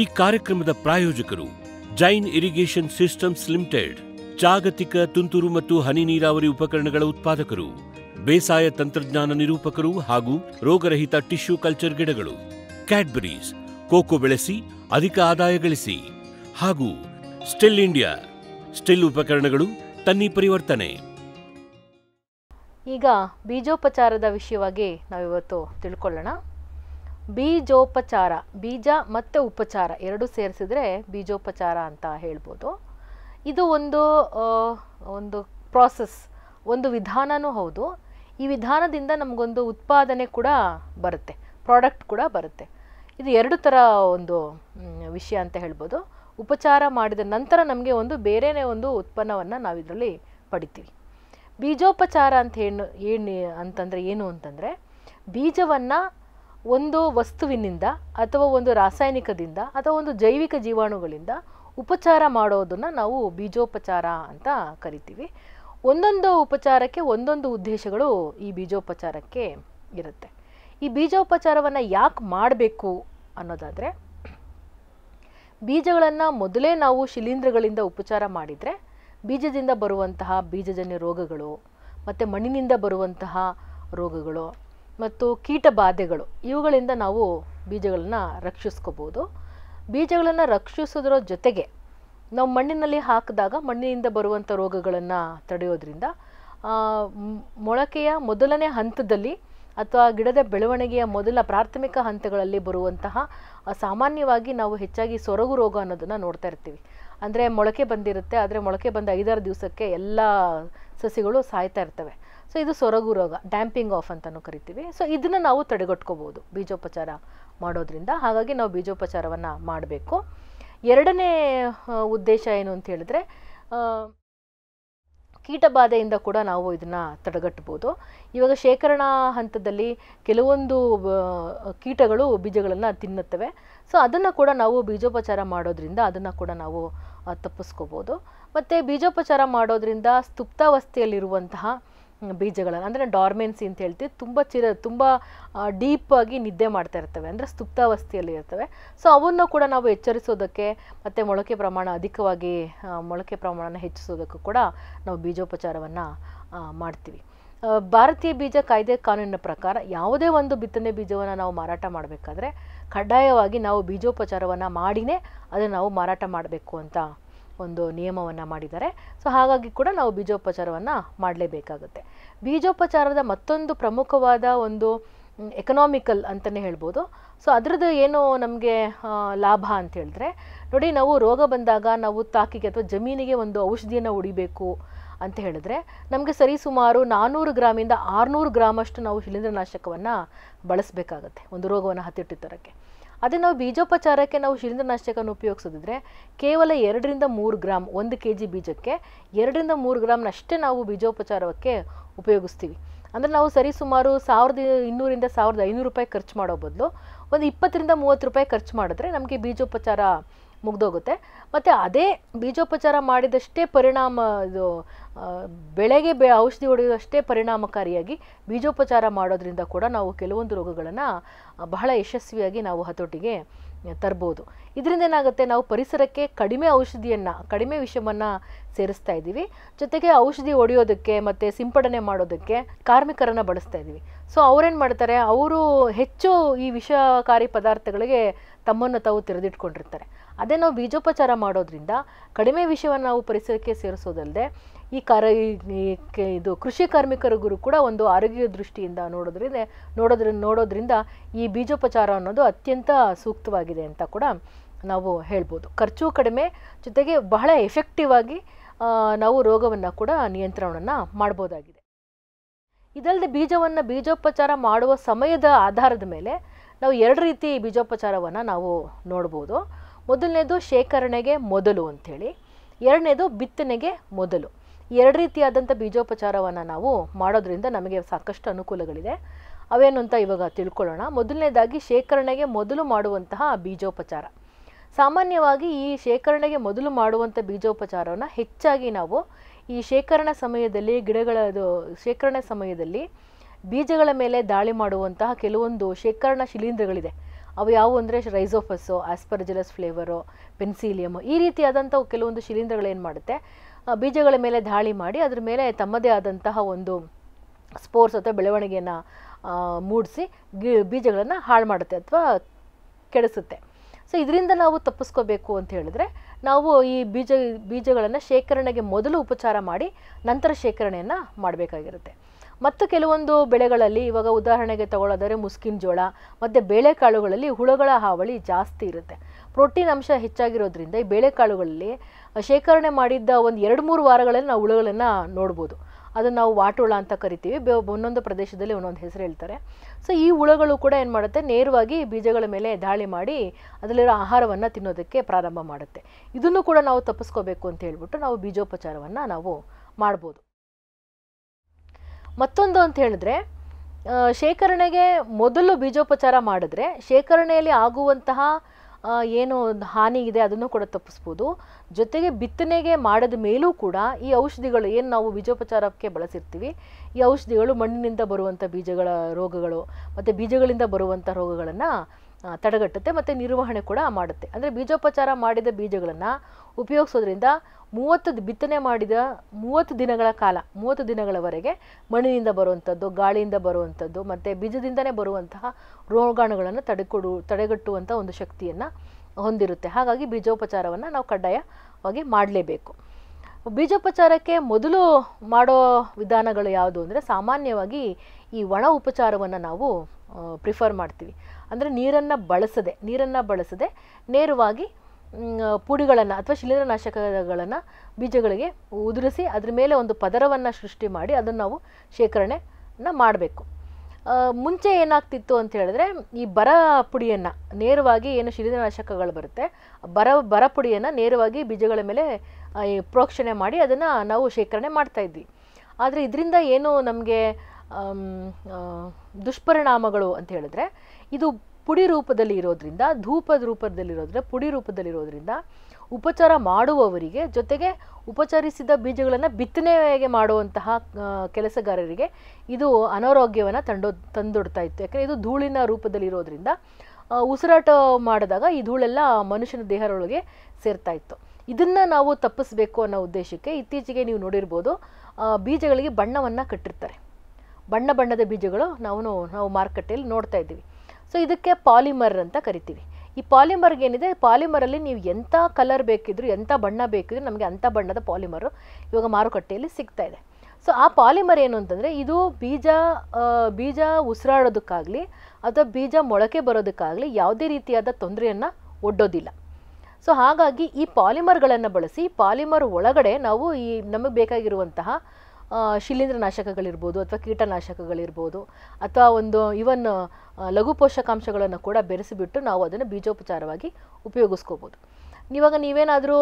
ಈ ಕಾರ್ಯಕ್ರಮದ ಪ್ರಾಯೋಜಕರು ಜೈನ್ ಇರಿಗೇಷನ್ ಸಿಸ್ಟಮ್ಸ್ ಲಿಮಿಟೆಡ್ ಜಾಗತಿಕ ತುಂತುರು ಮತ್ತು ಹನಿ ನೀರಾವರಿ ಉಪಕರಣಗಳ ಉತ್ಪಾದಕರು ಬೇಸಾಯ ತಂತ್ರಜ್ಞಾನ ನಿರೂಪಕರು ಹಾಗೂ ರೋಗರಹಿತ ಟಿಶ್ಯೂ ಕಲ್ಚರ್ ಗಿಡಗಳು ಕ್ಯಾಡ್ಬರೀಸ್ ಕೋಕೋ ಬೆಳೆಸಿ ಅಧಿಕ ಆದಾಯ ಗಳಿಸಿ ಹಾಗೂ ಸ್ಟಿಲ್ ಇಂಡಿಯಾ ಸ್ಟಿಲ್ ಉಪಕರಣಗಳು ತನ್ನಿ ಪರಿವರ್ತನೆ ಈಗ ಬೀಜೋಪಚಾರದ ವಿಷಯವಾಗಿ ನಾವಿವತ್ತು ತಿಳ್ಕೊಳ್ಳೋಣ ಬೀಜೋಪಚಾರ ಬೀಜ ಮತ್ತು ಉಪಚಾರ ಎರಡು ಸೇರಿಸಿದ್ರೆ ಬೀಜೋಪಚಾರ ಅಂತ ಹೇಳ್ಬೋದು ಇದು ಒಂದು ಒಂದು ಪ್ರಾಸೆಸ್ ಒಂದು ವಿಧಾನನೂ ಹೌದು ಈ ವಿಧಾನದಿಂದ ನಮಗೊಂದು ಉತ್ಪಾದನೆ ಕೂಡ ಬರುತ್ತೆ ಪ್ರಾಡಕ್ಟ್ ಕೂಡ ಬರುತ್ತೆ ಇದು ಎರಡು ಥರ ಒಂದು ವಿಷಯ ಅಂತ ಹೇಳ್ಬೋದು ಉಪಚಾರ ಮಾಡಿದ ನಂತರ ನಮಗೆ ಒಂದು ಬೇರೆಯೇ ಒಂದು ಉತ್ಪನ್ನವನ್ನು ನಾವು ಇದರಲ್ಲಿ ಪಡಿತೀವಿ ಬೀಜೋಪಚಾರ ಅಂತ ಏನು ಏನು ಅಂತಂದರೆ ಏನು ಅಂತಂದರೆ ಬೀಜವನ್ನು ಒಂದು ವಸ್ತುವಿನಿಂದ ಅಥವಾ ಒಂದು ರಾಸಾಯನಿಕದಿಂದ ಅಥವಾ ಒಂದು ಜೈವಿಕ ಜೀವಾಣುಗಳಿಂದ ಉಪಚಾರ ಮಾಡೋದನ್ನು ನಾವು ಬೀಜೋಪಚಾರ ಅಂತ ಕರಿತೀವಿ ಒಂದೊಂದು ಉಪಚಾರಕ್ಕೆ ಒಂದೊಂದು ಉದ್ದೇಶಗಳು ಈ ಬೀಜೋಪಚಾರಕ್ಕೆ ಇರುತ್ತೆ ಈ ಬೀಜೋಪಚಾರವನ್ನು ಯಾಕೆ ಮಾಡಬೇಕು ಅನ್ನೋದಾದರೆ ಬೀಜಗಳನ್ನು ಮೊದಲೇ ನಾವು ಶಿಲೀಂಧ್ರಗಳಿಂದ ಉಪಚಾರ ಮಾಡಿದರೆ ಬೀಜದಿಂದ ಬರುವಂತಹ ಬೀಜಜನ್ಯ ರೋಗಗಳು ಮತ್ತು ಮಣ್ಣಿನಿಂದ ಬರುವಂತಹ ರೋಗಗಳು ಮತ್ತು ಕೀಟ ಬಾಧೆಗಳು ಇವುಗಳಿಂದ ನಾವು ಬೀಜಗಳನ್ನು ರಕ್ಷಿಸ್ಕೋಬೋದು ಬೀಜಗಳನ್ನು ರಕ್ಷಿಸೋದ್ರ ಜೊತೆಗೆ ನಾವು ಮಣ್ಣಿನಲ್ಲಿ ಹಾಕಿದಾಗ ಮಣ್ಣಿನಿಂದ ಬರುವಂಥ ರೋಗಗಳನ್ನು ತಡೆಯೋದ್ರಿಂದ ಮೊಳಕೆಯ ಮೊದಲನೇ ಹಂತದಲ್ಲಿ ಅಥವಾ ಗಿಡದ ಬೆಳವಣಿಗೆಯ ಮೊದಲ ಪ್ರಾಥಮಿಕ ಹಂತಗಳಲ್ಲಿ ಬರುವಂತಹ ಸಾಮಾನ್ಯವಾಗಿ ನಾವು ಹೆಚ್ಚಾಗಿ ಸೊರಗು ರೋಗ ಅನ್ನೋದನ್ನು ನೋಡ್ತಾ ಇರ್ತೀವಿ ಅಂದರೆ ಮೊಳಕೆ ಬಂದಿರುತ್ತೆ ಆದರೆ ಮೊಳಕೆ ಬಂದ ಐದಾರು ದಿವಸಕ್ಕೆ ಎಲ್ಲ ಸಸಿಗಳು ಸಾಯ್ತಾ ಇರ್ತವೆ ಸೊ ಇದು ಸೊರಗು ರೋಗ ಡ್ಯಾಂಪಿಂಗ್ ಆಫ್ ಅಂತಲೂ ಕರಿತೀವಿ ಸೊ ಇದನ್ನು ನಾವು ತಡೆಗಟ್ಕೋಬೋದು ಬೀಜೋಪಚಾರ ಮಾಡೋದ್ರಿಂದ ಹಾಗಾಗಿ ನಾವು ಬೀಜೋಪಚಾರವನ್ನು ಮಾಡಬೇಕು ಎರಡನೇ ಉದ್ದೇಶ ಏನು ಅಂತ ಹೇಳಿದ್ರೆ ಕೀಟಬಾಧೆಯಿಂದ ಕೂಡ ನಾವು ಇದನ್ನು ತಡೆಗಟ್ಬೋದು ಇವಾಗ ಶೇಖರಣಾ ಹಂತದಲ್ಲಿ ಕೆಲವೊಂದು ಕೀಟಗಳು ಬೀಜಗಳನ್ನು ತಿನ್ನುತ್ತವೆ ಸೊ ಅದನ್ನು ಕೂಡ ನಾವು ಬೀಜೋಪಚಾರ ಮಾಡೋದ್ರಿಂದ ಅದನ್ನು ಕೂಡ ನಾವು ತಪ್ಪಿಸ್ಕೋಬೋದು ಮತ್ತು ಬೀಜೋಪಚಾರ ಮಾಡೋದ್ರಿಂದ ಸ್ತುಪ್ತಾವಸ್ಥೆಯಲ್ಲಿರುವಂತಹ ಬೀಜಗಳನ್ನು ಅಂದರೆ ಡಾರ್ಮೆನ್ಸಿ ಅಂತ ಹೇಳ್ತೀವಿ ತುಂಬ ಚಿರ ತುಂಬ ಡೀಪಾಗಿ ನಿದ್ದೆ ಮಾಡ್ತಾ ಇರ್ತವೆ ಅಂದರೆ ಸುಪ್ತಾವಸ್ಥೆಯಲ್ಲಿ ಇರ್ತವೆ ಸೊ ಅವನ್ನು ಕೂಡ ನಾವು ಎಚ್ಚರಿಸೋದಕ್ಕೆ ಮತ್ತು ಮೊಳಕೆ ಪ್ರಮಾಣ ಅಧಿಕವಾಗಿ ಮೊಳಕೆ ಪ್ರಮಾಣನ ಹೆಚ್ಚಿಸೋದಕ್ಕೂ ಕೂಡ ನಾವು ಬೀಜೋಪಚಾರವನ್ನು ಮಾಡ್ತೀವಿ ಭಾರತೀಯ ಬೀಜ ಕಾಯ್ದೆ ಕಾನೂನಿನ ಪ್ರಕಾರ ಯಾವುದೇ ಒಂದು ಬಿತ್ತನೆ ಬೀಜವನ್ನು ನಾವು ಮಾರಾಟ ಮಾಡಬೇಕಾದ್ರೆ ಕಡ್ಡಾಯವಾಗಿ ನಾವು ಬೀಜೋಪಚಾರವನ್ನು ಮಾಡಿನೇ ಅದನ್ನು ನಾವು ಮಾರಾಟ ಮಾಡಬೇಕು ಅಂತ ಒಂದು ನಿಯಮವನ್ನು ಮಾಡಿದ್ದಾರೆ ಸೊ ಹಾಗಾಗಿ ಕೂಡ ನಾವು ಬೀಜೋಪಚಾರವನ್ನು ಮಾಡಲೇಬೇಕಾಗುತ್ತೆ ಬೀಜೋಪಚಾರದ ಮತ್ತೊಂದು ಪ್ರಮುಖವಾದ ಒಂದು ಎಕನಾಮಿಕಲ್ ಅಂತಲೇ ಹೇಳ್ಬೋದು ಸೊ ಅದರದ್ದು ಏನು ನಮಗೆ ಲಾಭ ಅಂತ ಹೇಳಿದ್ರೆ ನೋಡಿ ನಾವು ರೋಗ ಬಂದಾಗ ನಾವು ತಾಕಿಗೆ ಅಥವಾ ಜಮೀನಿಗೆ ಒಂದು ಔಷಧಿಯನ್ನು ಹೊಡಿಬೇಕು ಅಂತ ಹೇಳಿದ್ರೆ ನಮಗೆ ಸರಿ ಸುಮಾರು ನಾನ್ನೂರು ಗ್ರಾಮಿಂದ ಆರುನೂರು ಗ್ರಾಮಷ್ಟು ನಾವು ಶಿಲೀಂಧ್ರನಾಶಕವನ್ನು ಬಳಸಬೇಕಾಗತ್ತೆ ಒಂದು ರೋಗವನ್ನು ಹತ್ತಿಟ್ಟಿ ತರಕ್ಕೆ ಅದೇ ನಾವು ಬೀಜೋಪಚಾರಕ್ಕೆ ನಾವು ಶಿಲೀಂಧ್ರನಾಶಕವನ್ನು ಉಪಯೋಗಿಸೋದಿದ್ರೆ ಕೇವಲ ಎರಡರಿಂದ ಮೂರು ಗ್ರಾಮ್ ಒಂದು ಕೆ ಜಿ ಬೀಜಕ್ಕೆ ಎರಡರಿಂದ ಮೂರು ಗ್ರಾಮ್ನಷ್ಟೇ ನಾವು ಬೀಜೋಪಚಾರಕ್ಕೆ ಉಪಯೋಗಿಸ್ತೀವಿ ಅಂದರೆ ನಾವು ಸರಿ ಸುಮಾರು ಸಾವಿರದ ಇನ್ನೂರಿಂದ ಸಾವಿರದ ಐನೂರು ರೂಪಾಯಿ ಖರ್ಚು ಮಾಡೋ ಬದಲು ಒಂದು ಇಪ್ಪತ್ತರಿಂದ ಮೂವತ್ತು ರೂಪಾಯಿ ಖರ್ಚು ಮಾಡಿದ್ರೆ ನಮಗೆ ಬೀಜೋಪಚಾರ ಮುಗ್ದೋಗುತ್ತೆ ಮತ್ತು ಅದೇ ಬೀಜೋಪಚಾರ ಮಾಡಿದಷ್ಟೇ ಪರಿಣಾಮ ಇದು ಬೆಳೆಗೆ ಬೆ ಔಷಧಿ ಹೊಡೆಯುವಷ್ಟೇ ಪರಿಣಾಮಕಾರಿಯಾಗಿ ಬೀಜೋಪಚಾರ ಮಾಡೋದ್ರಿಂದ ಕೂಡ ನಾವು ಕೆಲವೊಂದು ರೋಗಗಳನ್ನು ಬಹಳ ಯಶಸ್ವಿಯಾಗಿ ನಾವು ಹತೋಟಿಗೆ ತರ್ಬೋದು ಇದರಿಂದ ಏನಾಗುತ್ತೆ ನಾವು ಪರಿಸರಕ್ಕೆ ಕಡಿಮೆ ಔಷಧಿಯನ್ನು ಕಡಿಮೆ ವಿಷವನ್ನು ಸೇರಿಸ್ತಾ ಇದ್ದೀವಿ ಜೊತೆಗೆ ಔಷಧಿ ಹೊಡೆಯೋದಕ್ಕೆ ಮತ್ತು ಸಿಂಪಡಣೆ ಮಾಡೋದಕ್ಕೆ ಕಾರ್ಮಿಕರನ್ನು ಬಳಸ್ತಾ ಇದ್ದೀವಿ ಸೊ ಅವರೇನು ಮಾಡ್ತಾರೆ ಅವರು ಹೆಚ್ಚು ಈ ವಿಷಕಾರಿ ಪದಾರ್ಥಗಳಿಗೆ ತಮ್ಮನ್ನು ತಾವು ತೆರೆದಿಟ್ಕೊಂಡಿರ್ತಾರೆ ಅದೇ ನಾವು ಬೀಜೋಪಚಾರ ಮಾಡೋದ್ರಿಂದ ಕಡಿಮೆ ವಿಷವನ್ನು ನಾವು ಪರಿಸರಕ್ಕೆ ಸೇರಿಸೋದಲ್ಲದೆ ಈ ಕಾರ ಇದು ಕೃಷಿ ಕಾರ್ಮಿಕರಿಗೂ ಕೂಡ ಒಂದು ಆರೋಗ್ಯ ದೃಷ್ಟಿಯಿಂದ ನೋಡೋದ್ರಿಂದ ನೋಡೋದ್ರ ನೋಡೋದ್ರಿಂದ ಈ ಬೀಜೋಪಚಾರ ಅನ್ನೋದು ಅತ್ಯಂತ ಸೂಕ್ತವಾಗಿದೆ ಅಂತ ಕೂಡ ನಾವು ಹೇಳ್ಬೋದು ಖರ್ಚು ಕಡಿಮೆ ಜೊತೆಗೆ ಬಹಳ ಎಫೆಕ್ಟಿವ್ ಆಗಿ ನಾವು ರೋಗವನ್ನು ಕೂಡ ನಿಯಂತ್ರಣವನ್ನು ಮಾಡ್ಬೋದಾಗಿದೆ ಇದಲ್ಲದೆ ಬೀಜವನ್ನು ಬೀಜೋಪಚಾರ ಮಾಡುವ ಸಮಯದ ಆಧಾರದ ಮೇಲೆ ನಾವು ಎರಡು ರೀತಿ ಬೀಜೋಪಚಾರವನ್ನು ನಾವು ನೋಡ್ಬೋದು ಮೊದಲನೇದು ಶೇಖರಣೆಗೆ ಮೊದಲು ಅಂಥೇಳಿ ಎರಡನೇದು ಬಿತ್ತನೆಗೆ ಮೊದಲು ಎರಡು ರೀತಿಯಾದಂಥ ಬೀಜೋಪಚಾರವನ್ನು ನಾವು ಮಾಡೋದ್ರಿಂದ ನಮಗೆ ಸಾಕಷ್ಟು ಅನುಕೂಲಗಳಿದೆ ಅವೇನು ಅಂತ ಇವಾಗ ತಿಳ್ಕೊಳ್ಳೋಣ ಮೊದಲನೇದಾಗಿ ಶೇಖರಣೆಗೆ ಮೊದಲು ಮಾಡುವಂತಹ ಬೀಜೋಪಚಾರ ಸಾಮಾನ್ಯವಾಗಿ ಈ ಶೇಖರಣೆಗೆ ಮೊದಲು ಮಾಡುವಂಥ ಬೀಜೋಪಚಾರವನ್ನು ಹೆಚ್ಚಾಗಿ ನಾವು ಈ ಶೇಖರಣಾ ಸಮಯದಲ್ಲಿ ಗಿಡಗಳದು ಶೇಖರಣೆ ಸಮಯದಲ್ಲಿ ಬೀಜಗಳ ಮೇಲೆ ದಾಳಿ ಮಾಡುವಂತಹ ಕೆಲವೊಂದು ಶೇಖರಣಾ ಶಿಲೀಂಧ್ರಗಳಿದೆ ಅವು ಯಾವುವು ಅಂದರೆ ರೈಸೋಫಸ್ಸು ಆಸ್ಪರ್ಜಿಲಸ್ ಫ್ಲೇವರು ಪೆನ್ಸಿಲಿಯಮು ಈ ರೀತಿಯಾದಂಥ ಕೆಲವೊಂದು ಶಿಲೀಂಧ್ರಗಳು ಏನು ಮಾಡುತ್ತೆ ಬೀಜಗಳ ಮೇಲೆ ದಾಳಿ ಮಾಡಿ ಅದರ ಮೇಲೆ ತಮ್ಮದೇ ಆದಂತಹ ಒಂದು ಸ್ಪೋರ್ಟ್ಸ್ ಅಥವಾ ಬೆಳವಣಿಗೆಯನ್ನು ಮೂಡಿಸಿ ಗಿ ಬೀಜಗಳನ್ನು ಹಾಳು ಮಾಡುತ್ತೆ ಅಥವಾ ಕೆಡಿಸುತ್ತೆ ಸೊ ಇದರಿಂದ ನಾವು ತಪ್ಪಿಸ್ಕೋಬೇಕು ಅಂತ ಹೇಳಿದ್ರೆ ನಾವು ಈ ಬೀಜ ಬೀಜಗಳನ್ನು ಶೇಖರಣೆಗೆ ಮೊದಲು ಉಪಚಾರ ಮಾಡಿ ನಂತರ ಶೇಖರಣೆಯನ್ನು ಮಾಡಬೇಕಾಗಿರುತ್ತೆ ಮತ್ತು ಕೆಲವೊಂದು ಬೆಳೆಗಳಲ್ಲಿ ಇವಾಗ ಉದಾಹರಣೆಗೆ ತಗೊಳ್ಳೋದಾದ್ರೆ ಮುಸ್ಕಿನ ಜೋಳ ಮತ್ತು ಬೇಳೆಕಾಳುಗಳಲ್ಲಿ ಹುಳಗಳ ಹಾವಳಿ ಜಾಸ್ತಿ ಇರುತ್ತೆ ಪ್ರೋಟೀನ್ ಅಂಶ ಹೆಚ್ಚಾಗಿರೋದ್ರಿಂದ ಈ ಬೇಳೆಕಾಳುಗಳಲ್ಲಿ ಶೇಖರಣೆ ಮಾಡಿದ್ದ ಒಂದು ಎರಡು ಮೂರು ವಾರಗಳಲ್ಲಿ ನಾವು ಹುಳುಗಳನ್ನು ನೋಡ್ಬೋದು ಅದನ್ನು ನಾವು ವಾಟುಳ ಅಂತ ಕರಿತೀವಿ ಒಂದೊಂದು ಪ್ರದೇಶದಲ್ಲಿ ಒಂದೊಂದು ಹೆಸರು ಹೇಳ್ತಾರೆ ಸೊ ಈ ಹುಳುಗಳು ಕೂಡ ಏನು ಮಾಡುತ್ತೆ ನೇರವಾಗಿ ಬೀಜಗಳ ಮೇಲೆ ದಾಳಿ ಮಾಡಿ ಅದರಲ್ಲಿರೋ ಆಹಾರವನ್ನು ತಿನ್ನೋದಕ್ಕೆ ಪ್ರಾರಂಭ ಮಾಡುತ್ತೆ ಇದನ್ನು ಕೂಡ ನಾವು ತಪ್ಪಿಸ್ಕೋಬೇಕು ಅಂತ ಹೇಳ್ಬಿಟ್ಟು ನಾವು ಬೀಜೋಪಚಾರವನ್ನು ನಾವು ಮಾಡ್ಬೋದು ಮತ್ತೊಂದು ಅಂತ ಹೇಳಿದ್ರೆ ಶೇಖರಣೆಗೆ ಮೊದಲು ಬೀಜೋಪಚಾರ ಮಾಡಿದ್ರೆ ಶೇಖರಣೆಯಲ್ಲಿ ಆಗುವಂತಹ ಏನು ಹಾನಿ ಇದೆ ಅದನ್ನು ಕೂಡ ತಪ್ಪಿಸ್ಬೋದು ಜೊತೆಗೆ ಬಿತ್ತನೆಗೆ ಮಾಡಿದ ಮೇಲೂ ಕೂಡ ಈ ಔಷಧಿಗಳು ಏನು ನಾವು ಬೀಜೋಪಚಾರಕ್ಕೆ ಬಳಸಿರ್ತೀವಿ ಈ ಔಷಧಿಗಳು ಮಣ್ಣಿನಿಂದ ಬರುವಂಥ ಬೀಜಗಳ ರೋಗಗಳು ಮತ್ತು ಬೀಜಗಳಿಂದ ಬರುವಂಥ ರೋಗಗಳನ್ನು ತಡೆಗಟ್ಟುತ್ತೆ ಮತ್ತು ನಿರ್ವಹಣೆ ಕೂಡ ಮಾಡುತ್ತೆ ಅಂದರೆ ಬೀಜೋಪಚಾರ ಮಾಡಿದ ಬೀಜಗಳನ್ನು ಉಪಯೋಗಿಸೋದ್ರಿಂದ ಮೂವತ್ತು ಬಿತ್ತನೆ ಮಾಡಿದ ಮೂವತ್ತು ದಿನಗಳ ಕಾಲ ಮೂವತ್ತು ದಿನಗಳವರೆಗೆ ಮಣ್ಣಿನಿಂದ ಬರುವಂಥದ್ದು ಗಾಳಿಯಿಂದ ಬರುವಂಥದ್ದು ಮತ್ತು ಬೀಜದಿಂದಲೇ ಬರುವಂತಹ ರೋಗಾಣುಗಳನ್ನು ತಡೆಕೊಡು ತಡೆಗಟ್ಟುವಂಥ ಒಂದು ಶಕ್ತಿಯನ್ನು ಹೊಂದಿರುತ್ತೆ ಹಾಗಾಗಿ ಬೀಜೋಪಚಾರವನ್ನು ನಾವು ಕಡ್ಡಾಯವಾಗಿ ಮಾಡಲೇಬೇಕು ಬೀಜೋಪಚಾರಕ್ಕೆ ಮೊದಲು ಮಾಡೋ ವಿಧಾನಗಳು ಯಾವುದು ಅಂದರೆ ಸಾಮಾನ್ಯವಾಗಿ ಈ ಒಣ ಉಪಚಾರವನ್ನು ನಾವು ಪ್ರಿಫರ್ ಮಾಡ್ತೀವಿ ಅಂದರೆ ನೀರನ್ನು ಬಳಸದೆ ನೀರನ್ನು ಬಳಸದೆ ನೇರವಾಗಿ ಪುಡಿಗಳನ್ನು ಅಥವಾ ಶಿಲೀಂದ್ರನಾಶಕಗಳನ್ನು ಬೀಜಗಳಿಗೆ ಉದುರಿಸಿ ಅದರ ಮೇಲೆ ಒಂದು ಪದರವನ್ನು ಸೃಷ್ಟಿ ಮಾಡಿ ಅದನ್ನು ನಾವು ಶೇಖರಣೆನ ಮಾಡಬೇಕು ಮುಂಚೆ ಏನಾಗ್ತಿತ್ತು ಅಂತ ಹೇಳಿದ್ರೆ ಈ ಬರ ಪುಡಿಯನ್ನು ನೇರವಾಗಿ ಏನು ಶಿಲೀಂದ್ರನಾಶಕಗಳು ಬರುತ್ತೆ ಬರ ಬರ ಪುಡಿಯನ್ನು ನೇರವಾಗಿ ಬೀಜಗಳ ಮೇಲೆ ಪ್ರೋಕ್ಷಣೆ ಮಾಡಿ ಅದನ್ನು ನಾವು ಶೇಖರಣೆ ಮಾಡ್ತಾ ಇದ್ವಿ ಆದರೆ ಇದರಿಂದ ಏನು ನಮಗೆ ದುಷ್ಪರಿಣಾಮಗಳು ಅಂತ ಹೇಳಿದ್ರೆ ಇದು ಪುಡಿ ರೂಪದಲ್ಲಿ ಇರೋದ್ರಿಂದ ಧೂಪದ ರೂಪದಲ್ಲಿರೋದ್ರೆ ಪುಡಿ ರೂಪದಲ್ಲಿರೋದ್ರಿಂದ ಉಪಚಾರ ಮಾಡುವವರಿಗೆ ಜೊತೆಗೆ ಉಪಚರಿಸಿದ ಬೀಜಗಳನ್ನು ಬಿತ್ತನೆಗೆ ಮಾಡುವಂತಹ ಕೆಲಸಗಾರರಿಗೆ ಇದು ಅನಾರೋಗ್ಯವನ್ನು ತಂಡೋ ತಂದೊಡ್ತಾ ಇತ್ತು ಯಾಕಂದರೆ ಇದು ಧೂಳಿನ ರೂಪದಲ್ಲಿರೋದ್ರಿಂದ ಉಸಿರಾಟ ಮಾಡಿದಾಗ ಈ ಧೂಳೆಲ್ಲ ಮನುಷ್ಯನ ದೇಹದೊಳಗೆ ಸೇರ್ತಾ ಇತ್ತು ಇದನ್ನು ನಾವು ತಪ್ಪಿಸಬೇಕು ಅನ್ನೋ ಉದ್ದೇಶಕ್ಕೆ ಇತ್ತೀಚೆಗೆ ನೀವು ನೋಡಿರ್ಬೋದು ಬೀಜಗಳಿಗೆ ಬಣ್ಣವನ್ನು ಕಟ್ಟಿರ್ತಾರೆ ಬಣ್ಣ ಬಣ್ಣದ ಬೀಜಗಳು ನಾವು ನಾವು ಮಾರುಕಟ್ಟೆಯಲ್ಲಿ ನೋಡ್ತಾ ಇದ್ದೀವಿ ಸೊ ಇದಕ್ಕೆ ಪಾಲಿಮರ್ ಅಂತ ಕರಿತೀವಿ ಈ ಪಾಲಿಮರ್ಗೆ ಏನಿದೆ ಪಾಲಿಮರಲ್ಲಿ ನೀವು ಎಂಥ ಕಲರ್ ಬೇಕಿದ್ರು ಎಂಥ ಬಣ್ಣ ಬೇಕಿದ್ರು ನಮಗೆ ಅಂಥ ಬಣ್ಣದ ಪಾಲಿಮರು ಇವಾಗ ಮಾರುಕಟ್ಟೆಯಲ್ಲಿ ಸಿಗ್ತಾ ಇದೆ ಸೊ ಆ ಪಾಲಿಮರ್ ಏನು ಅಂತಂದರೆ ಇದು ಬೀಜ ಬೀಜ ಉಸಿರಾಡೋದಕ್ಕಾಗಲಿ ಅಥವಾ ಬೀಜ ಮೊಳಕೆ ಬರೋದಕ್ಕಾಗಲಿ ಯಾವುದೇ ರೀತಿಯಾದ ತೊಂದರೆಯನ್ನು ಒಡ್ಡೋದಿಲ್ಲ ಸೊ ಹಾಗಾಗಿ ಈ ಪಾಲಿಮರ್ಗಳನ್ನು ಬಳಸಿ ಪಾಲಿಮರ್ ಒಳಗಡೆ ನಾವು ಈ ನಮಗೆ ಬೇಕಾಗಿರುವಂತಹ ಶಿಲೀಂಧ್ರ ನಾಶಕಗಳಿರ್ಬೋದು ಅಥವಾ ಕೀಟನಾಶಕಗಳಿರ್ಬೋದು ಅಥವಾ ಒಂದು ಇವನ್ ಲಘು ಪೋಷಕಾಂಶಗಳನ್ನು ಕೂಡ ಬೆರೆಸಿಬಿಟ್ಟು ನಾವು ಅದನ್ನು ಬೀಜೋಪಚಾರವಾಗಿ ಉಪಯೋಗಿಸ್ಕೋಬೋದು ಇವಾಗ ನೀವೇನಾದರೂ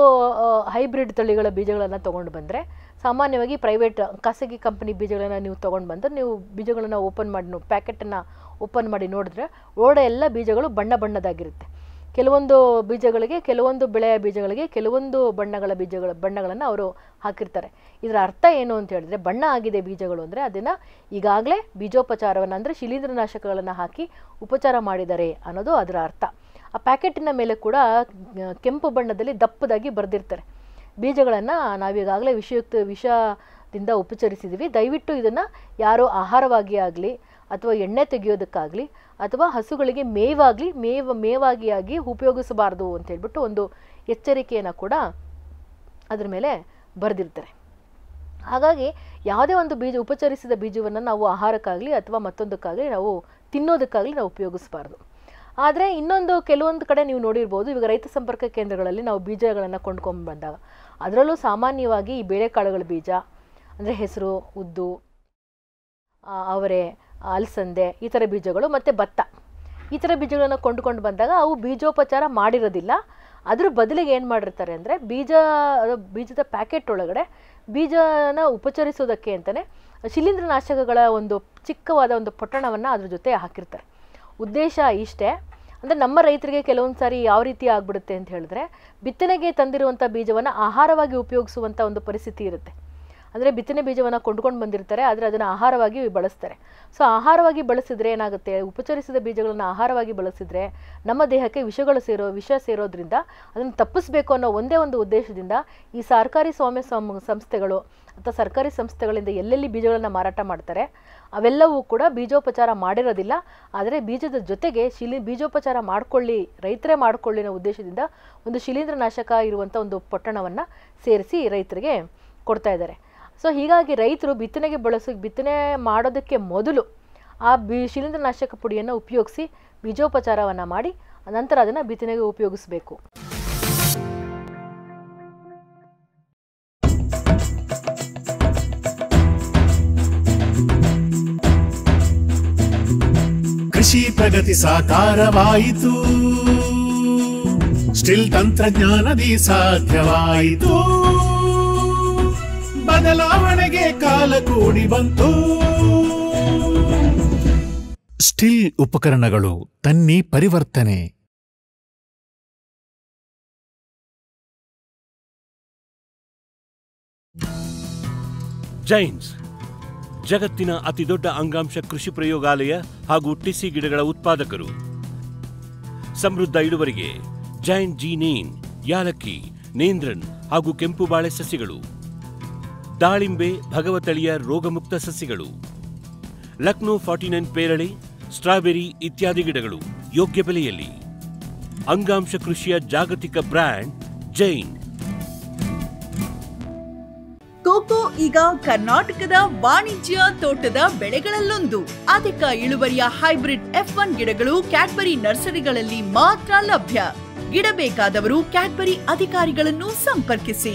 ಹೈಬ್ರಿಡ್ ತಳಿಗಳ ಬೀಜಗಳನ್ನು ತೊಗೊಂಡು ಬಂದರೆ ಸಾಮಾನ್ಯವಾಗಿ ಪ್ರೈವೇಟ್ ಖಾಸಗಿ ಕಂಪನಿ ಬೀಜಗಳನ್ನು ನೀವು ತೊಗೊಂಡು ಬಂದರೆ ನೀವು ಬೀಜಗಳನ್ನು ಓಪನ್ ಮಾಡಿ ಪ್ಯಾಕೆಟನ್ನು ಓಪನ್ ಮಾಡಿ ನೋಡಿದ್ರೆ ಓಡ ಎಲ್ಲ ಬೀಜಗಳು ಬಣ್ಣ ಬಣ್ಣದಾಗಿರುತ್ತೆ ಕೆಲವೊಂದು ಬೀಜಗಳಿಗೆ ಕೆಲವೊಂದು ಬೆಳೆಯ ಬೀಜಗಳಿಗೆ ಕೆಲವೊಂದು ಬಣ್ಣಗಳ ಬೀಜಗಳ ಬಣ್ಣಗಳನ್ನು ಅವರು ಹಾಕಿರ್ತಾರೆ ಇದರ ಅರ್ಥ ಏನು ಅಂತ ಹೇಳಿದ್ರೆ ಬಣ್ಣ ಆಗಿದೆ ಬೀಜಗಳು ಅಂದರೆ ಅದನ್ನು ಈಗಾಗಲೇ ಬೀಜೋಪಚಾರವನ್ನು ಅಂದರೆ ಶಿಲೀಂಧ್ರನಾಶಕಗಳನ್ನು ಹಾಕಿ ಉಪಚಾರ ಮಾಡಿದ್ದಾರೆ ಅನ್ನೋದು ಅದರ ಅರ್ಥ ಆ ಪ್ಯಾಕೆಟಿನ ಮೇಲೆ ಕೂಡ ಕೆಂಪು ಬಣ್ಣದಲ್ಲಿ ದಪ್ಪದಾಗಿ ಬರೆದಿರ್ತಾರೆ ಬೀಜಗಳನ್ನು ನಾವೀಗಾಗಲೇ ವಿಷಯುಕ್ತ ವಿಷದಿಂದ ಉಪಚರಿಸಿದ್ದೀವಿ ದಯವಿಟ್ಟು ಇದನ್ನು ಯಾರೋ ಆಹಾರವಾಗಿ ಆಗಲಿ ಅಥವಾ ಎಣ್ಣೆ ತೆಗೆಯೋದಕ್ಕಾಗಲಿ ಅಥವಾ ಹಸುಗಳಿಗೆ ಮೇವಾಗಲಿ ಮೇವ ಮೇವಾಗಿಯಾಗಿ ಉಪಯೋಗಿಸಬಾರ್ದು ಅಂತ ಹೇಳ್ಬಿಟ್ಟು ಒಂದು ಎಚ್ಚರಿಕೆಯನ್ನು ಕೂಡ ಅದರ ಮೇಲೆ ಬರೆದಿರ್ತಾರೆ ಹಾಗಾಗಿ ಯಾವುದೇ ಒಂದು ಬೀಜ ಉಪಚರಿಸಿದ ಬೀಜವನ್ನು ನಾವು ಆಹಾರಕ್ಕಾಗಲಿ ಅಥವಾ ಮತ್ತೊಂದಕ್ಕಾಗಲಿ ನಾವು ತಿನ್ನೋದಕ್ಕಾಗಲಿ ನಾವು ಉಪಯೋಗಿಸಬಾರ್ದು ಆದರೆ ಇನ್ನೊಂದು ಕೆಲವೊಂದು ಕಡೆ ನೀವು ನೋಡಿರ್ಬೋದು ಇವಾಗ ರೈತ ಸಂಪರ್ಕ ಕೇಂದ್ರಗಳಲ್ಲಿ ನಾವು ಬೀಜಗಳನ್ನು ಕೊಂಡ್ಕೊಂಡು ಬಂದಾಗ ಅದರಲ್ಲೂ ಸಾಮಾನ್ಯವಾಗಿ ಈ ಬೇಳೆಕಾಳುಗಳ ಬೀಜ ಅಂದರೆ ಹೆಸರು ಉದ್ದು ಅವರೆ ಅಲಸಂದೆ ಈ ಥರ ಬೀಜಗಳು ಮತ್ತು ಭತ್ತ ಈ ಥರ ಬೀಜಗಳನ್ನು ಕೊಂಡುಕೊಂಡು ಬಂದಾಗ ಅವು ಬೀಜೋಪಚಾರ ಮಾಡಿರೋದಿಲ್ಲ ಅದ್ರ ಬದಲಿಗೆ ಏನು ಮಾಡಿರ್ತಾರೆ ಅಂದರೆ ಬೀಜ ಬೀಜದ ಪ್ಯಾಕೆಟ್ ಒಳಗಡೆ ಬೀಜನ ಉಪಚರಿಸೋದಕ್ಕೆ ಅಂತಲೇ ಶಿಲೀಂಧ್ರನಾಶಕಗಳ ಒಂದು ಚಿಕ್ಕವಾದ ಒಂದು ಪೊಟ್ಟಣವನ್ನು ಅದ್ರ ಜೊತೆ ಹಾಕಿರ್ತಾರೆ ಉದ್ದೇಶ ಇಷ್ಟೇ ಅಂದರೆ ನಮ್ಮ ರೈತರಿಗೆ ಕೆಲವೊಂದು ಸಾರಿ ಯಾವ ರೀತಿ ಆಗ್ಬಿಡುತ್ತೆ ಅಂತ ಹೇಳಿದ್ರೆ ಬಿತ್ತನೆಗೆ ತಂದಿರುವಂಥ ಬೀಜವನ್ನು ಆಹಾರವಾಗಿ ಉಪಯೋಗಿಸುವಂಥ ಒಂದು ಪರಿಸ್ಥಿತಿ ಇರುತ್ತೆ ಅಂದರೆ ಬಿತ್ತನೆ ಬೀಜವನ್ನು ಕೊಂಡ್ಕೊಂಡು ಬಂದಿರ್ತಾರೆ ಆದರೆ ಅದನ್ನು ಆಹಾರವಾಗಿ ಬಳಸ್ತಾರೆ ಸೊ ಆಹಾರವಾಗಿ ಬಳಸಿದರೆ ಏನಾಗುತ್ತೆ ಉಪಚರಿಸಿದ ಬೀಜಗಳನ್ನು ಆಹಾರವಾಗಿ ಬಳಸಿದರೆ ನಮ್ಮ ದೇಹಕ್ಕೆ ವಿಷಗಳು ಸೇರೋ ವಿಷ ಸೇರೋದ್ರಿಂದ ಅದನ್ನು ತಪ್ಪಿಸಬೇಕು ಅನ್ನೋ ಒಂದೇ ಒಂದು ಉದ್ದೇಶದಿಂದ ಈ ಸರ್ಕಾರಿ ಸ್ವಾಮ್ಯ ಸಂಸ್ಥೆಗಳು ಅಥವಾ ಸರ್ಕಾರಿ ಸಂಸ್ಥೆಗಳಿಂದ ಎಲ್ಲೆಲ್ಲಿ ಬೀಜಗಳನ್ನು ಮಾರಾಟ ಮಾಡ್ತಾರೆ ಅವೆಲ್ಲವೂ ಕೂಡ ಬೀಜೋಪಚಾರ ಮಾಡಿರೋದಿಲ್ಲ ಆದರೆ ಬೀಜದ ಜೊತೆಗೆ ಶಿಲಿ ಬೀಜೋಪಚಾರ ಮಾಡಿಕೊಳ್ಳಿ ರೈತರೇ ಮಾಡಿಕೊಳ್ಳಿ ಅನ್ನೋ ಉದ್ದೇಶದಿಂದ ಒಂದು ಶಿಲೀಂಧ್ರನಾಶಕ ಇರುವಂಥ ಒಂದು ಪೊಟ್ಟಣವನ್ನು ಸೇರಿಸಿ ರೈತರಿಗೆ ಕೊಡ್ತಾ ಇದ್ದಾರೆ ಸೊ ಹೀಗಾಗಿ ರೈತರು ಬಿತ್ತನೆಗೆ ಬಳಸಿ ಬಿತ್ತನೆ ಮಾಡೋದಕ್ಕೆ ಮೊದಲು ಆ ಬಿ ಶಿಲೀಂದ್ರನಾಶಕ ಪುಡಿಯನ್ನು ಉಪಯೋಗಿಸಿ ಬೀಜೋಪಚಾರವನ್ನು ಮಾಡಿ ನಂತರ ಅದನ್ನು ಬಿತ್ತನೆಗೆ ಉಪಯೋಗಿಸಬೇಕು ಕೃಷಿ ಪ್ರಗತಿ ಸಾಕಾರವಾಯಿತು ಸ್ಟಿಲ್ ತಂತ್ರಜ್ಞಾನದಿ ಸಾಧ್ಯವಾಯಿತು ಬದಲಾವಣೆಗೆ ಕಾಲ ಕೂಡಿ ಬಂತು ಸ್ಟಿಲ್ ಉಪಕರಣಗಳು ತನ್ನಿ ಪರಿವರ್ತನೆ ಜೈನ್ಸ್ ಜಗತ್ತಿನ ಅತಿದೊಡ್ಡ ಅಂಗಾಂಶ ಕೃಷಿ ಪ್ರಯೋಗಾಲಯ ಹಾಗೂ ಟಿಸಿ ಗಿಡಗಳ ಉತ್ಪಾದಕರು ಸಮೃದ್ಧ ಇಳುವರಿಗೆ ಜೈನ್ ಜೀನೇನ್ ಯಾಲಕ್ಕಿ ನೇಂದ್ರನ್ ಹಾಗೂ ಕೆಂಪು ಬಾಳೆ ಸಸಿಗಳು ದಾಳಿಂಬೆ ಭಗವತಳಿಯ ರೋಗಮುಕ್ತ ಸಸಿಗಳು ಲಕ್ನೋ ಫಾರ್ಟಿ ನೈನ್ ಪೇರಳೆ ಸ್ಟ್ರಾಬೆರಿ ಇತ್ಯಾದಿ ಗಿಡಗಳು ಯೋಗ್ಯ ಬೆಲೆಯಲ್ಲಿ ಅಂಗಾಂಶ ಕೃಷಿಯ ಜಾಗತಿಕ ಬ್ರ್ಯಾಂಡ್ ಜೈನ್ ಕೋಕೋ ಈಗ ಕರ್ನಾಟಕದ ವಾಣಿಜ್ಯ ತೋಟದ ಬೆಳೆಗಳಲ್ಲೊಂದು ಅಧಿಕ ಇಳುವರಿಯ ಹೈಬ್ರಿಡ್ ಎಫ್ ಒನ್ ಗಿಡಗಳು ಕ್ಯಾಡ್ಬರಿ ನರ್ಸರಿಗಳಲ್ಲಿ ಮಾತ್ರ ಲಭ್ಯ ಗಿಡ ಬೇಕಾದವರು ಕ್ಯಾಡ್ಬರಿ ಅಧಿಕಾರಿಗಳನ್ನು ಸಂಪರ್ಕಿಸಿ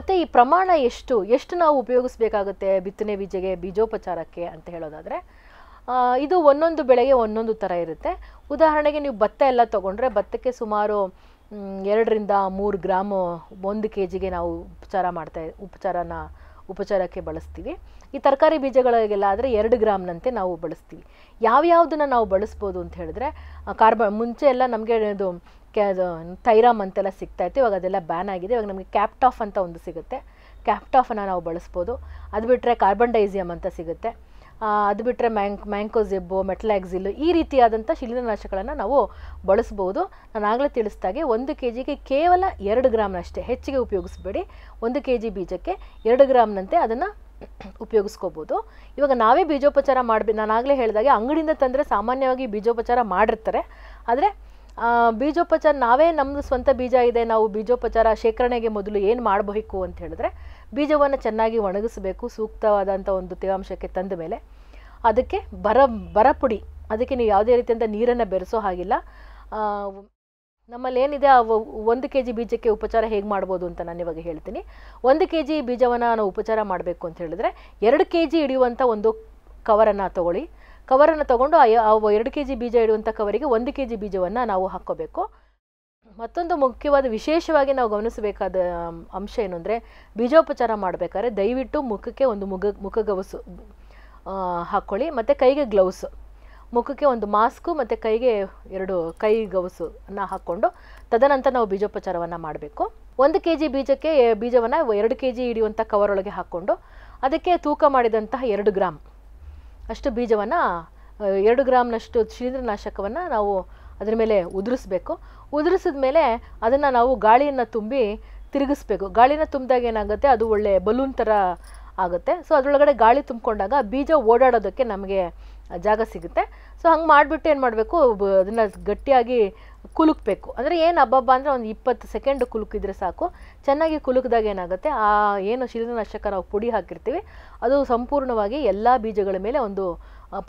ಮತ್ತು ಈ ಪ್ರಮಾಣ ಎಷ್ಟು ಎಷ್ಟು ನಾವು ಉಪಯೋಗಿಸಬೇಕಾಗುತ್ತೆ ಬಿತ್ತನೆ ಬೀಜಗೆ ಬೀಜೋಪಚಾರಕ್ಕೆ ಅಂತ ಹೇಳೋದಾದರೆ ಇದು ಒಂದೊಂದು ಬೆಳೆಗೆ ಒಂದೊಂದು ಥರ ಇರುತ್ತೆ ಉದಾಹರಣೆಗೆ ನೀವು ಭತ್ತ ಎಲ್ಲ ತೊಗೊಂಡ್ರೆ ಭತ್ತಕ್ಕೆ ಸುಮಾರು ಎರಡರಿಂದ ಮೂರು ಗ್ರಾಮ್ ಒಂದು ಕೆ ಜಿಗೆ ನಾವು ಉಪಚಾರ ಮಾಡ್ತಾ ಉಪಚಾರನ ಉಪಚಾರಕ್ಕೆ ಬಳಸ್ತೀವಿ ಈ ತರಕಾರಿ ಬೀಜಗಳಿಗೆಲ್ಲ ಆದರೆ ಎರಡು ಗ್ರಾಮ್ನಂತೆ ನಾವು ಬಳಸ್ತೀವಿ ಯಾವ್ಯಾವುದನ್ನು ನಾವು ಬಳಸ್ಬೋದು ಅಂತ ಹೇಳಿದ್ರೆ ಕಾರ್ಬ ಮುಂಚೆ ಎಲ್ಲ ನಮಗೆ ಇದು ತೈರಾಮ್ ಅಂತೆಲ್ಲ ಸಿಗ್ತಾಯಿತ್ತು ಇವಾಗ ಅದೆಲ್ಲ ಬ್ಯಾನ್ ಆಗಿದೆ ಇವಾಗ ನಮಗೆ ಕ್ಯಾಪ್ಟಾಫ್ ಅಂತ ಒಂದು ಸಿಗುತ್ತೆ ಕ್ಯಾಪ್ಟಾಫನ್ನು ನಾವು ಬಳಸ್ಬೋದು ಅದು ಬಿಟ್ಟರೆ ಕಾರ್ಬನ್ ಡೈಸಿಯಮ್ ಅಂತ ಸಿಗುತ್ತೆ ಅದು ಬಿಟ್ಟರೆ ಮ್ಯಾಂಕ್ ಮ್ಯಾಂಕೋಜಿಬ್ಬು ಮೆಟ್ಲಾಕ್ಸಿಲ್ಲು ಈ ರೀತಿಯಾದಂಥ ಶಿಲೀಲನಾಶಗಳನ್ನು ನಾವು ಬಳಸ್ಬೋದು ನಾನು ಆಗಲೇ ತಿಳಿಸ್ದಾಗೆ ಒಂದು ಕೆ ಜಿಗೆ ಕೇವಲ ಎರಡು ಗ್ರಾಮ್ನಷ್ಟೇ ಹೆಚ್ಚಿಗೆ ಉಪಯೋಗಿಸ್ಬೇಡಿ ಒಂದು ಕೆ ಜಿ ಬೀಜಕ್ಕೆ ಎರಡು ಗ್ರಾಮ್ನಂತೆ ಅದನ್ನು ಉಪಯೋಗಿಸ್ಕೋಬೋದು ಇವಾಗ ನಾವೇ ಬೀಜೋಪಚಾರ ಮಾಡಬೇಕು ಆಗಲೇ ಹೇಳಿದಾಗೆ ಅಂಗಡಿಯಿಂದ ತಂದರೆ ಸಾಮಾನ್ಯವಾಗಿ ಬೀಜೋಪಚಾರ ಮಾಡಿರ್ತಾರೆ ಆದರೆ ಬೀಜೋಪಚಾರ ನಾವೇ ನಮ್ಮದು ಸ್ವಂತ ಬೀಜ ಇದೆ ನಾವು ಬೀಜೋಪಚಾರ ಶೇಖರಣೆಗೆ ಮೊದಲು ಏನು ಮಾಡಬೇಕು ಅಂತ ಹೇಳಿದ್ರೆ ಬೀಜವನ್ನು ಚೆನ್ನಾಗಿ ಒಣಗಿಸಬೇಕು ಸೂಕ್ತವಾದಂಥ ಒಂದು ತೇವಾಂಶಕ್ಕೆ ತಂದ ಮೇಲೆ ಅದಕ್ಕೆ ಬರ ಬರಪುಡಿ ಅದಕ್ಕೆ ನೀವು ಯಾವುದೇ ರೀತಿಯಿಂದ ನೀರನ್ನು ಬೆರೆಸೋ ಹಾಗಿಲ್ಲ ನಮ್ಮಲ್ಲಿ ಏನಿದೆ ಆ ಒಂದು ಕೆ ಜಿ ಬೀಜಕ್ಕೆ ಉಪಚಾರ ಹೇಗೆ ಮಾಡ್ಬೋದು ಅಂತ ನಾನು ಇವಾಗ ಹೇಳ್ತೀನಿ ಒಂದು ಕೆ ಜಿ ಬೀಜವನ್ನು ನಾವು ಉಪಚಾರ ಮಾಡಬೇಕು ಅಂತ ಹೇಳಿದ್ರೆ ಎರಡು ಕೆ ಜಿ ಹಿಡಿಯುವಂಥ ಒಂದು ಕವರನ್ನು ತಗೊಳ್ಳಿ ಕವರನ್ನು ತೊಗೊಂಡು ಎರಡು ಕೆ ಜಿ ಬೀಜ ಇಡುವಂಥ ಕವರಿಗೆ ಒಂದು ಕೆ ಜಿ ಬೀಜವನ್ನು ನಾವು ಹಾಕ್ಕೋಬೇಕು ಮತ್ತೊಂದು ಮುಖ್ಯವಾದ ವಿಶೇಷವಾಗಿ ನಾವು ಗಮನಿಸಬೇಕಾದ ಅಂಶ ಏನು ಅಂದರೆ ಬೀಜೋಪಚಾರ ಮಾಡಬೇಕಾದ್ರೆ ದಯವಿಟ್ಟು ಮುಖಕ್ಕೆ ಒಂದು ಮುಗ ಮುಖಗವಸು ಹಾಕ್ಕೊಳ್ಳಿ ಮತ್ತು ಕೈಗೆ ಗ್ಲೌಸ್ ಮುಖಕ್ಕೆ ಒಂದು ಮಾಸ್ಕು ಮತ್ತು ಕೈಗೆ ಎರಡು ಕೈ ಗವಸನ್ನು ಹಾಕ್ಕೊಂಡು ತದನಂತರ ನಾವು ಬೀಜೋಪಚಾರವನ್ನು ಮಾಡಬೇಕು ಒಂದು ಕೆ ಜಿ ಬೀಜಕ್ಕೆ ಬೀಜವನ್ನು ಎರಡು ಕೆ ಜಿ ಹಿಡಿಯುವಂಥ ಕವರೊಳಗೆ ಹಾಕ್ಕೊಂಡು ಅದಕ್ಕೆ ತೂಕ ಮಾಡಿದಂತಹ ಎರಡು ಗ್ರಾಮ್ ಅಷ್ಟು ಬೀಜವನ್ನು ಎರಡು ಗ್ರಾಮ್ನಷ್ಟು ಶಿಲೀಂದ್ರನಾಶಕವನ್ನು ನಾವು ಅದರ ಮೇಲೆ ಉದುರಿಸ್ಬೇಕು ಉದುರಿಸಿದ ಮೇಲೆ ಅದನ್ನು ನಾವು ಗಾಳಿಯನ್ನು ತುಂಬಿ ತಿರುಗಿಸ್ಬೇಕು ಗಾಳಿನ ತುಂಬಿದಾಗ ಏನಾಗುತ್ತೆ ಅದು ಒಳ್ಳೆ ಬಲೂನ್ ಥರ ಆಗುತ್ತೆ ಸೊ ಅದರೊಳಗಡೆ ಗಾಳಿ ತುಂಬಿಕೊಂಡಾಗ ಬೀಜ ಓಡಾಡೋದಕ್ಕೆ ನಮಗೆ ಜಾಗ ಸಿಗುತ್ತೆ ಸೊ ಹಂಗೆ ಮಾಡಿಬಿಟ್ಟು ಏನು ಮಾಡಬೇಕು ಅದನ್ನು ಗಟ್ಟಿಯಾಗಿ ಕುಲುಕಬೇಕು ಅಂದರೆ ಏನು ಹಬ್ಬಬ್ಬ ಅಂದರೆ ಒಂದು ಇಪ್ಪತ್ತು ಸೆಕೆಂಡ್ ಕುಲುಕಿದ್ರೆ ಸಾಕು ಚೆನ್ನಾಗಿ ಕುಲುಕಿದಾಗ ಏನಾಗುತ್ತೆ ಆ ಏನು ಶಿಲೀಲನಾಶಕ ನಾವು ಪುಡಿ ಹಾಕಿರ್ತೀವಿ ಅದು ಸಂಪೂರ್ಣವಾಗಿ ಎಲ್ಲ ಬೀಜಗಳ ಮೇಲೆ ಒಂದು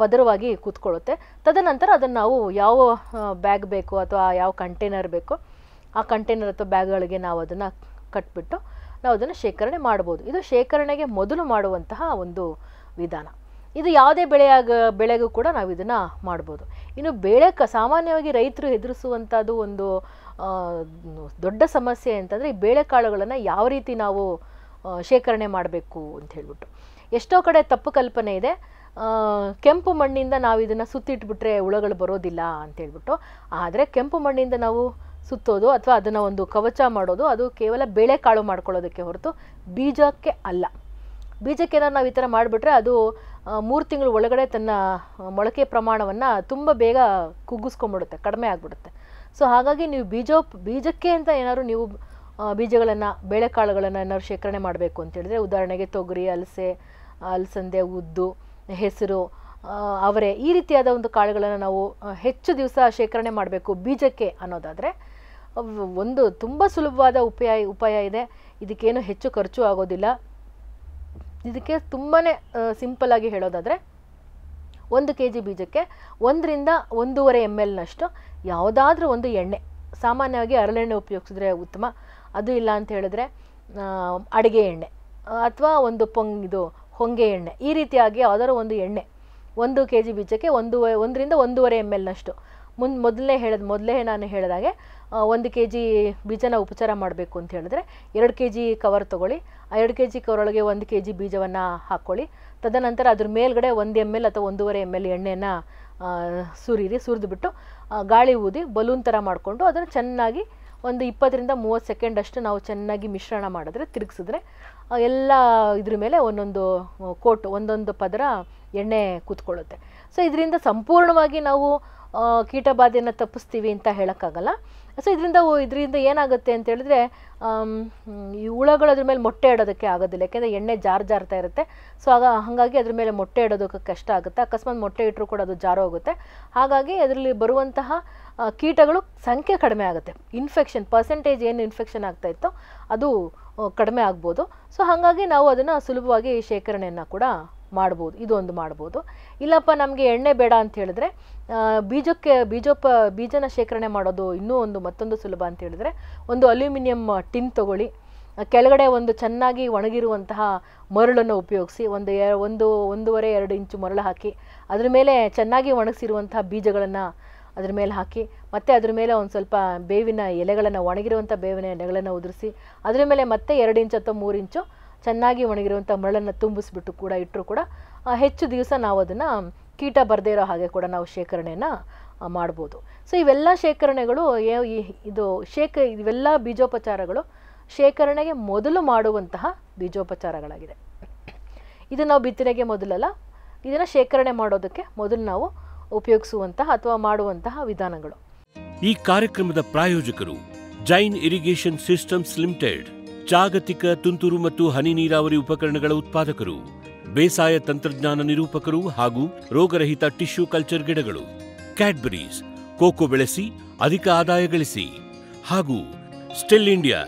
ಪದರವಾಗಿ ಕೂತ್ಕೊಳ್ಳುತ್ತೆ ತದನಂತರ ಅದನ್ನು ನಾವು ಯಾವ ಬ್ಯಾಗ್ ಬೇಕು ಅಥವಾ ಯಾವ ಕಂಟೈನರ್ ಬೇಕೋ ಆ ಕಂಟೈನರ್ ಅಥವಾ ಬ್ಯಾಗ್ಗಳಿಗೆ ನಾವು ಅದನ್ನು ಕಟ್ಬಿಟ್ಟು ನಾವು ಅದನ್ನು ಶೇಖರಣೆ ಮಾಡ್ಬೋದು ಇದು ಶೇಖರಣೆಗೆ ಮೊದಲು ಮಾಡುವಂತಹ ಒಂದು ವಿಧಾನ ಇದು ಯಾವುದೇ ಬೆಳೆಯಾಗ ಬೆಳೆಗೂ ಕೂಡ ನಾವು ಇದನ್ನು ಮಾಡ್ಬೋದು ಇನ್ನು ಬೆಳೆ ಕ ಸಾಮಾನ್ಯವಾಗಿ ರೈತರು ಎದುರಿಸುವಂಥದ್ದು ಒಂದು ದೊಡ್ಡ ಸಮಸ್ಯೆ ಅಂತಂದರೆ ಈ ಬೇಳೆಕಾಳುಗಳನ್ನು ಯಾವ ರೀತಿ ನಾವು ಶೇಖರಣೆ ಮಾಡಬೇಕು ಅಂತ ಹೇಳ್ಬಿಟ್ಟು ಎಷ್ಟೋ ಕಡೆ ತಪ್ಪು ಕಲ್ಪನೆ ಇದೆ ಕೆಂಪು ಮಣ್ಣಿಂದ ನಾವು ಇದನ್ನು ಸುತ್ತಿಟ್ಬಿಟ್ರೆ ಹುಳಗಳು ಬರೋದಿಲ್ಲ ಅಂತ ಹೇಳ್ಬಿಟ್ಟು ಆದರೆ ಕೆಂಪು ಮಣ್ಣಿಂದ ನಾವು ಸುತ್ತೋದು ಅಥವಾ ಅದನ್ನು ಒಂದು ಕವಚ ಮಾಡೋದು ಅದು ಕೇವಲ ಬೇಳೆಕಾಳು ಮಾಡ್ಕೊಳ್ಳೋದಕ್ಕೆ ಹೊರತು ಬೀಜಕ್ಕೆ ಅಲ್ಲ ಬೀಜಕ್ಕೆ ನಾವು ಈ ಥರ ಮಾಡಿಬಿಟ್ರೆ ಅದು ಮೂರು ತಿಂಗಳು ಒಳಗಡೆ ತನ್ನ ಮೊಳಕೆ ಪ್ರಮಾಣವನ್ನು ತುಂಬ ಬೇಗ ಕುಗ್ಗಿಸ್ಕೊಂಡ್ಬಿಡುತ್ತೆ ಕಡಿಮೆ ಆಗಿಬಿಡುತ್ತೆ ಸೊ ಹಾಗಾಗಿ ನೀವು ಬೀಜೋ ಬೀಜಕ್ಕೆ ಅಂತ ಏನಾದರೂ ನೀವು ಬೀಜಗಳನ್ನು ಬೇಳೆಕಾಳುಗಳನ್ನು ಏನಾದ್ರು ಶೇಖರಣೆ ಮಾಡಬೇಕು ಅಂತ ಹೇಳಿದ್ರೆ ಉದಾಹರಣೆಗೆ ತೊಗರಿ ಅಲಸೆ ಅಲಸಂದೆ ಉದ್ದು ಹೆಸರು ಅವರೆ ಈ ರೀತಿಯಾದ ಒಂದು ಕಾಳುಗಳನ್ನು ನಾವು ಹೆಚ್ಚು ದಿವಸ ಶೇಖರಣೆ ಮಾಡಬೇಕು ಬೀಜಕ್ಕೆ ಅನ್ನೋದಾದರೆ ಒಂದು ತುಂಬ ಸುಲಭವಾದ ಉಪಾಯ ಉಪಾಯ ಇದೆ ಇದಕ್ಕೇನು ಹೆಚ್ಚು ಖರ್ಚು ಆಗೋದಿಲ್ಲ ಇದಕ್ಕೆ ತುಂಬಾ ಸಿಂಪಲ್ಲಾಗಿ ಹೇಳೋದಾದರೆ ಒಂದು ಕೆ ಜಿ ಬೀಜಕ್ಕೆ ಒಂದರಿಂದ ಒಂದೂವರೆ ಎಮ್ ಎಲ್ನಷ್ಟು ಯಾವುದಾದ್ರೂ ಒಂದು ಎಣ್ಣೆ ಸಾಮಾನ್ಯವಾಗಿ ಅರಳೆಣ್ಣೆ ಉಪಯೋಗಿಸಿದ್ರೆ ಉತ್ತಮ ಅದು ಇಲ್ಲ ಅಂತ ಹೇಳಿದ್ರೆ ಅಡುಗೆ ಎಣ್ಣೆ ಅಥವಾ ಒಂದು ಪೊಂಗ್ ಇದು ಹೊಂಗೆ ಎಣ್ಣೆ ಈ ರೀತಿಯಾಗಿ ಯಾವುದಾದ್ರು ಒಂದು ಎಣ್ಣೆ ಒಂದು ಕೆ ಜಿ ಬೀಜಕ್ಕೆ ಒಂದೂವರೆ ಒಂದರಿಂದ ಒಂದೂವರೆ ಎಮ್ ಎಲ್ನಷ್ಟು ಮುಂದೆ ಮೊದಲೇ ಹೇಳಿದ ಮೊದಲೇ ನಾನು ಹೇಳಿದಾಗೆ ಒಂದು ಕೆ ಜಿ ಬೀಜನ ಉಪಚಾರ ಮಾಡಬೇಕು ಅಂತ ಹೇಳಿದ್ರೆ ಎರಡು ಕೆ ಜಿ ಕವರ್ ತೊಗೊಳ್ಳಿ ಆ ಎರಡು ಕೆ ಜಿ ಕವರೊಳಗೆ ಒಂದು ಕೆ ಜಿ ಬೀಜವನ್ನು ಹಾಕ್ಕೊಳ್ಳಿ ತದನಂತರ ಅದ್ರ ಮೇಲ್ಗಡೆ ಒಂದು ಎಮ್ ಎಲ್ ಅಥವಾ ಒಂದೂವರೆ ಎಮ್ ಎಲ್ ಎಣ್ಣೆಯನ್ನು ಸುರಿರಿ ಸುರಿದುಬಿಟ್ಟು ಗಾಳಿ ಊದಿ ಬಲೂನ್ ಥರ ಮಾಡಿಕೊಂಡು ಅದನ್ನು ಚೆನ್ನಾಗಿ ಒಂದು ಇಪ್ಪತ್ತರಿಂದ ಮೂವತ್ತು ಸೆಕೆಂಡ್ ಅಷ್ಟು ನಾವು ಚೆನ್ನಾಗಿ ಮಿಶ್ರಣ ಮಾಡಿದ್ರೆ ತಿರುಗಿಸಿದ್ರೆ ಎಲ್ಲ ಇದ್ರ ಮೇಲೆ ಒಂದೊಂದು ಕೋಟ್ ಒಂದೊಂದು ಪದರ ಎಣ್ಣೆ ಕೂತ್ಕೊಳ್ಳುತ್ತೆ ಸೊ ಇದರಿಂದ ಸಂಪೂರ್ಣವಾಗಿ ನಾವು ಕೀಟಬಾಧೆಯನ್ನು ತಪ್ಪಿಸ್ತೀವಿ ಅಂತ ಹೇಳೋಕ್ಕಾಗಲ್ಲ ಸೊ ಇದರಿಂದ ಇದರಿಂದ ಏನಾಗುತ್ತೆ ಅಂತ ಹೇಳಿದ್ರೆ ಈ ಹುಳಗಳು ಅದ್ರ ಮೇಲೆ ಮೊಟ್ಟೆ ಇಡೋದಕ್ಕೆ ಆಗೋದಿಲ್ಲ ಯಾಕೆಂದರೆ ಎಣ್ಣೆ ಜಾರ್ ಜಾರ್ತಾ ಇರುತ್ತೆ ಸೊ ಆಗ ಹಾಗಾಗಿ ಅದ್ರ ಮೇಲೆ ಮೊಟ್ಟೆ ಇಡೋದಕ್ಕೆ ಕಷ್ಟ ಆಗುತ್ತೆ ಅಕಸ್ಮಾತ್ ಮೊಟ್ಟೆ ಇಟ್ಟರು ಕೂಡ ಅದು ಹೋಗುತ್ತೆ ಹಾಗಾಗಿ ಅದರಲ್ಲಿ ಬರುವಂತಹ ಕೀಟಗಳು ಸಂಖ್ಯೆ ಕಡಿಮೆ ಆಗುತ್ತೆ ಇನ್ಫೆಕ್ಷನ್ ಪರ್ಸೆಂಟೇಜ್ ಏನು ಇನ್ಫೆಕ್ಷನ್ ಆಗ್ತಾ ಇತ್ತೋ ಅದು ಕಡಿಮೆ ಆಗ್ಬೋದು ಸೊ ಹಾಗಾಗಿ ನಾವು ಅದನ್ನು ಸುಲಭವಾಗಿ ಶೇಖರಣೆಯನ್ನು ಕೂಡ ಮಾಡ್ಬೋದು ಇದೊಂದು ಮಾಡ್ಬೋದು ಇಲ್ಲಪ್ಪ ನಮಗೆ ಎಣ್ಣೆ ಬೇಡ ಅಂತ ಹೇಳಿದ್ರೆ ಬೀಜಕ್ಕೆ ಬೀಜೋಪ ಬೀಜನ ಶೇಖರಣೆ ಮಾಡೋದು ಇನ್ನೂ ಒಂದು ಮತ್ತೊಂದು ಸುಲಭ ಅಂತ ಹೇಳಿದ್ರೆ ಒಂದು ಅಲ್ಯೂಮಿನಿಯಂ ಟಿನ್ ತಗೊಳ್ಳಿ ಕೆಳಗಡೆ ಒಂದು ಚೆನ್ನಾಗಿ ಒಣಗಿರುವಂತಹ ಮರಳನ್ನು ಉಪಯೋಗಿಸಿ ಒಂದು ಎ ಒಂದು ಒಂದೂವರೆ ಎರಡು ಇಂಚು ಮರಳು ಹಾಕಿ ಅದ್ರ ಮೇಲೆ ಚೆನ್ನಾಗಿ ಒಣಗಿಸಿರುವಂತಹ ಬೀಜಗಳನ್ನು ಅದ್ರ ಮೇಲೆ ಹಾಕಿ ಮತ್ತು ಅದ್ರ ಮೇಲೆ ಒಂದು ಸ್ವಲ್ಪ ಬೇವಿನ ಎಲೆಗಳನ್ನು ಒಣಗಿರುವಂಥ ಬೇವಿನ ಎಲೆಗಳನ್ನು ಉದುರಿಸಿ ಅದ್ರ ಮೇಲೆ ಮತ್ತೆ ಎರಡು ಇಂಚು ಅಥವಾ ಮೂರು ಇಂಚು ಚೆನ್ನಾಗಿ ಒಣಗಿರುವಂಥ ಮರಳನ್ನು ತುಂಬಿಸ್ಬಿಟ್ಟು ಕೂಡ ಇಟ್ಟರು ಕೂಡ ಹೆಚ್ಚು ದಿವಸ ನಾವು ಅದನ್ನು ಕೀಟ ಬರದೇ ಇರೋ ಹಾಗೆ ಕೂಡ ನಾವು ಶೇಖರಣೆಯನ್ನು ಮಾಡ್ಬೋದು ಸೊ ಇವೆಲ್ಲ ಶೇಖರಣೆಗಳು ಇದು ಶೇಖ ಇವೆಲ್ಲ ಬೀಜೋಪಚಾರಗಳು ಶೇಖರಣೆಗೆ ಮೊದಲು ಮಾಡುವಂತಹ ಬೀಜೋಪಚಾರಗಳಾಗಿದೆ ಇದು ನಾವು ಬಿತ್ತನೆಗೆ ಮೊದಲಲ್ಲ ಇದನ್ನು ಶೇಖರಣೆ ಮಾಡೋದಕ್ಕೆ ಮೊದಲು ನಾವು ಉಪಯೋಗಿಸುವಂತಹ ಅಥವಾ ಮಾಡುವಂತಹ ವಿಧಾನಗಳು ಈ ಕಾರ್ಯಕ್ರಮದ ಪ್ರಾಯೋಜಕರು ಜೈನ್ ಇರಿಗೇಷನ್ ಸಿಸ್ಟಮ್ಸ್ ಲಿಮಿಟೆಡ್ ಜಾಗತಿಕ ತುಂತುರು ಮತ್ತು ಹನಿ ನೀರಾವರಿ ಉಪಕರಣಗಳ ಉತ್ಪಾದಕರು ಬೇಸಾಯ ತಂತ್ರಜ್ಞಾನ ನಿರೂಪಕರು ಹಾಗೂ ರೋಗರಹಿತ ಟಿಶ್ಯೂ ಕಲ್ಚರ್ ಗಿಡಗಳು ಕ್ಯಾಡ್ಬರೀಸ್ ಕೋಕೋ ಬೆಳೆಸಿ ಅಧಿಕ ಆದಾಯ ಗಳಿಸಿ ಹಾಗೂ ಸ್ಟಿಲ್ ಇಂಡಿಯಾ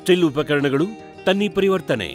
ಸ್ಟಿಲ್ ಉಪಕರಣಗಳು ತನ್ನಿ ಪರಿವರ್ತನೆ